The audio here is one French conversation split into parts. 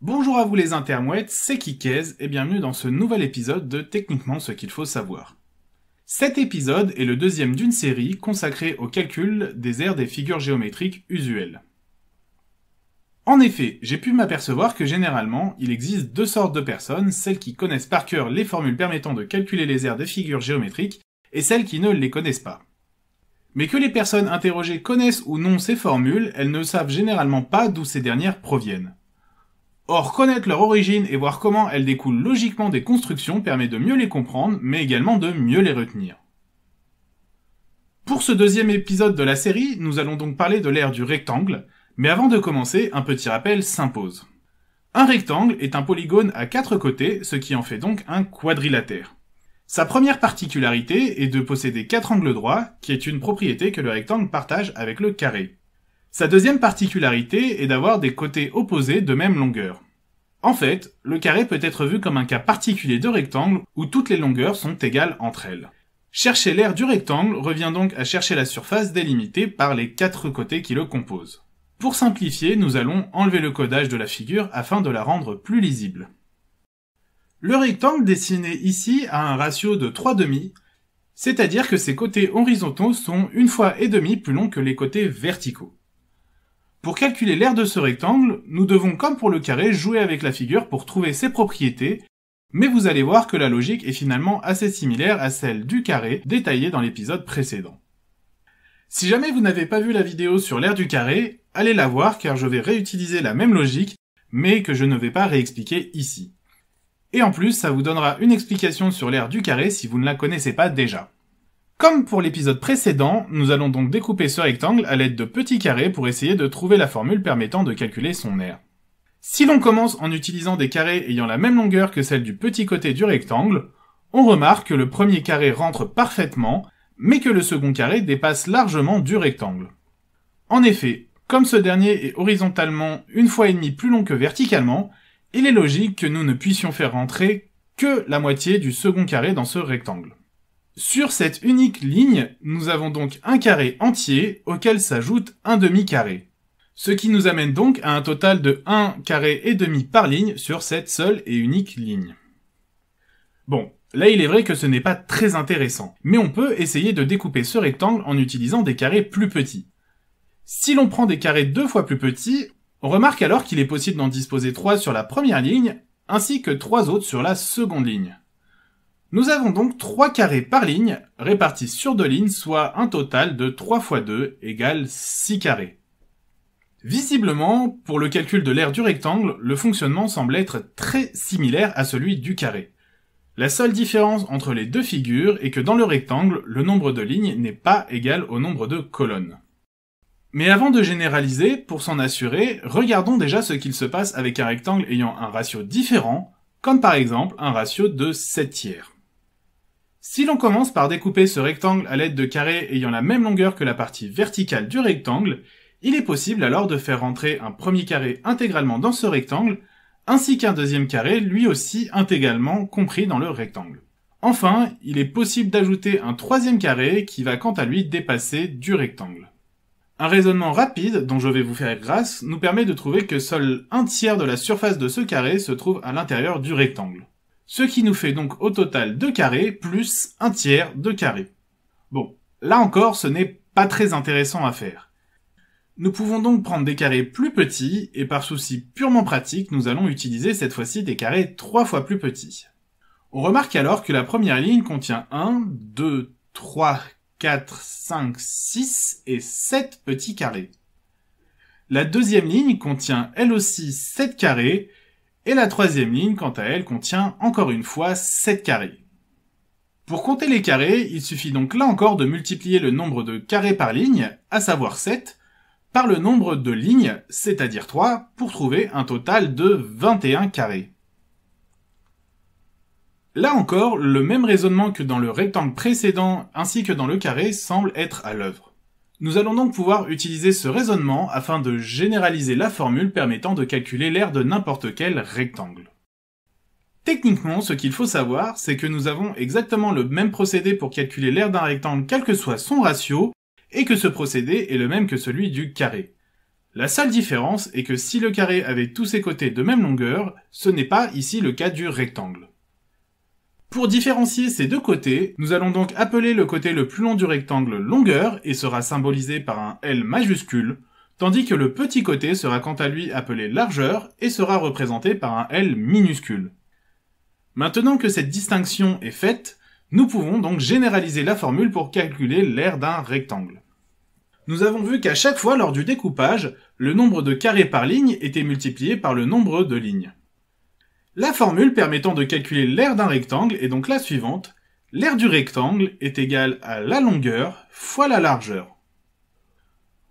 Bonjour à vous les intermouettes, c'est Kikez et bienvenue dans ce nouvel épisode de Techniquement ce qu'il faut savoir. Cet épisode est le deuxième d'une série consacrée au calcul des aires des figures géométriques usuelles. En effet, j'ai pu m'apercevoir que généralement, il existe deux sortes de personnes, celles qui connaissent par cœur les formules permettant de calculer les aires des figures géométriques et celles qui ne les connaissent pas. Mais que les personnes interrogées connaissent ou non ces formules, elles ne savent généralement pas d'où ces dernières proviennent. Or, connaître leur origine et voir comment elles découlent logiquement des constructions permet de mieux les comprendre, mais également de mieux les retenir. Pour ce deuxième épisode de la série, nous allons donc parler de l'ère du rectangle, mais avant de commencer, un petit rappel s'impose. Un rectangle est un polygone à quatre côtés, ce qui en fait donc un quadrilatère. Sa première particularité est de posséder quatre angles droits, qui est une propriété que le rectangle partage avec le carré. Sa deuxième particularité est d'avoir des côtés opposés de même longueur. En fait, le carré peut être vu comme un cas particulier de rectangle où toutes les longueurs sont égales entre elles. Chercher l'aire du rectangle revient donc à chercher la surface délimitée par les quatre côtés qui le composent. Pour simplifier, nous allons enlever le codage de la figure afin de la rendre plus lisible. Le rectangle dessiné ici a un ratio de 3 demi, c'est-à-dire que ses côtés horizontaux sont une fois et demi plus longs que les côtés verticaux. Pour calculer l'aire de ce rectangle, nous devons comme pour le carré jouer avec la figure pour trouver ses propriétés, mais vous allez voir que la logique est finalement assez similaire à celle du carré détaillée dans l'épisode précédent. Si jamais vous n'avez pas vu la vidéo sur l'aire du carré, allez la voir car je vais réutiliser la même logique, mais que je ne vais pas réexpliquer ici. Et en plus, ça vous donnera une explication sur l'aire du carré si vous ne la connaissez pas déjà. Comme pour l'épisode précédent, nous allons donc découper ce rectangle à l'aide de petits carrés pour essayer de trouver la formule permettant de calculer son aire. Si l'on commence en utilisant des carrés ayant la même longueur que celle du petit côté du rectangle, on remarque que le premier carré rentre parfaitement, mais que le second carré dépasse largement du rectangle. En effet, comme ce dernier est horizontalement une fois et demie plus long que verticalement, il est logique que nous ne puissions faire rentrer que la moitié du second carré dans ce rectangle. Sur cette unique ligne, nous avons donc un carré entier auquel s'ajoute un demi-carré. Ce qui nous amène donc à un total de 1 carré et demi par ligne sur cette seule et unique ligne. Bon, là il est vrai que ce n'est pas très intéressant, mais on peut essayer de découper ce rectangle en utilisant des carrés plus petits. Si l'on prend des carrés deux fois plus petits, on remarque alors qu'il est possible d'en disposer trois sur la première ligne, ainsi que trois autres sur la seconde ligne. Nous avons donc 3 carrés par ligne répartis sur deux lignes, soit un total de 3 x 2 égale 6 carrés. Visiblement, pour le calcul de l'aire du rectangle, le fonctionnement semble être très similaire à celui du carré. La seule différence entre les deux figures est que dans le rectangle, le nombre de lignes n'est pas égal au nombre de colonnes. Mais avant de généraliser, pour s'en assurer, regardons déjà ce qu'il se passe avec un rectangle ayant un ratio différent, comme par exemple un ratio de 7 tiers. Si l'on commence par découper ce rectangle à l'aide de carrés ayant la même longueur que la partie verticale du rectangle, il est possible alors de faire rentrer un premier carré intégralement dans ce rectangle, ainsi qu'un deuxième carré lui aussi intégralement compris dans le rectangle. Enfin, il est possible d'ajouter un troisième carré qui va quant à lui dépasser du rectangle. Un raisonnement rapide, dont je vais vous faire grâce, nous permet de trouver que seul un tiers de la surface de ce carré se trouve à l'intérieur du rectangle. Ce qui nous fait donc au total 2 carrés plus un tiers de carré. Bon, là encore, ce n'est pas très intéressant à faire. Nous pouvons donc prendre des carrés plus petits, et par souci purement pratique, nous allons utiliser cette fois-ci des carrés 3 fois plus petits. On remarque alors que la première ligne contient 1, 2, 3, 4, 5, 6 et 7 petits carrés. La deuxième ligne contient elle aussi 7 carrés, et la troisième ligne, quant à elle, contient encore une fois 7 carrés. Pour compter les carrés, il suffit donc là encore de multiplier le nombre de carrés par ligne, à savoir 7, par le nombre de lignes, c'est-à-dire 3, pour trouver un total de 21 carrés. Là encore, le même raisonnement que dans le rectangle précédent ainsi que dans le carré semble être à l'œuvre. Nous allons donc pouvoir utiliser ce raisonnement afin de généraliser la formule permettant de calculer l'aire de n'importe quel rectangle. Techniquement, ce qu'il faut savoir, c'est que nous avons exactement le même procédé pour calculer l'aire d'un rectangle quel que soit son ratio, et que ce procédé est le même que celui du carré. La seule différence est que si le carré avait tous ses côtés de même longueur, ce n'est pas ici le cas du rectangle. Pour différencier ces deux côtés, nous allons donc appeler le côté le plus long du rectangle longueur et sera symbolisé par un L majuscule, tandis que le petit côté sera quant à lui appelé largeur et sera représenté par un L minuscule. Maintenant que cette distinction est faite, nous pouvons donc généraliser la formule pour calculer l'aire d'un rectangle. Nous avons vu qu'à chaque fois lors du découpage, le nombre de carrés par ligne était multiplié par le nombre de lignes. La formule permettant de calculer l'aire d'un rectangle est donc la suivante. L'aire du rectangle est égale à la longueur fois la largeur.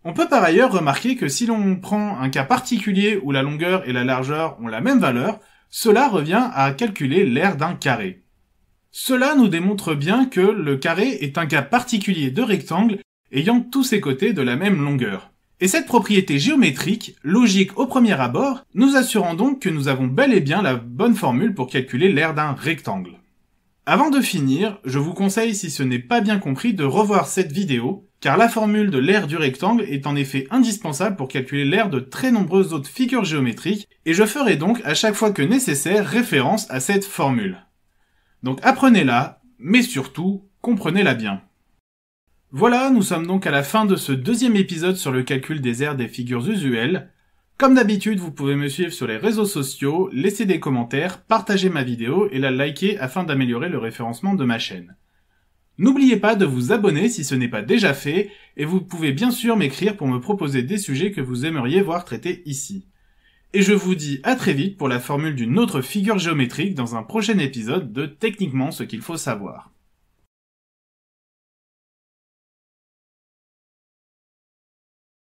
On peut par ailleurs remarquer que si l'on prend un cas particulier où la longueur et la largeur ont la même valeur, cela revient à calculer l'aire d'un carré. Cela nous démontre bien que le carré est un cas particulier de rectangle ayant tous ses côtés de la même longueur. Et cette propriété géométrique, logique au premier abord, nous assurant donc que nous avons bel et bien la bonne formule pour calculer l'aire d'un rectangle. Avant de finir, je vous conseille, si ce n'est pas bien compris, de revoir cette vidéo, car la formule de l'aire du rectangle est en effet indispensable pour calculer l'aire de très nombreuses autres figures géométriques, et je ferai donc à chaque fois que nécessaire référence à cette formule. Donc apprenez-la, mais surtout, comprenez-la bien. Voilà, nous sommes donc à la fin de ce deuxième épisode sur le calcul des aires des figures usuelles. Comme d'habitude, vous pouvez me suivre sur les réseaux sociaux, laisser des commentaires, partager ma vidéo et la liker afin d'améliorer le référencement de ma chaîne. N'oubliez pas de vous abonner si ce n'est pas déjà fait, et vous pouvez bien sûr m'écrire pour me proposer des sujets que vous aimeriez voir traités ici. Et je vous dis à très vite pour la formule d'une autre figure géométrique dans un prochain épisode de Techniquement ce qu'il faut savoir.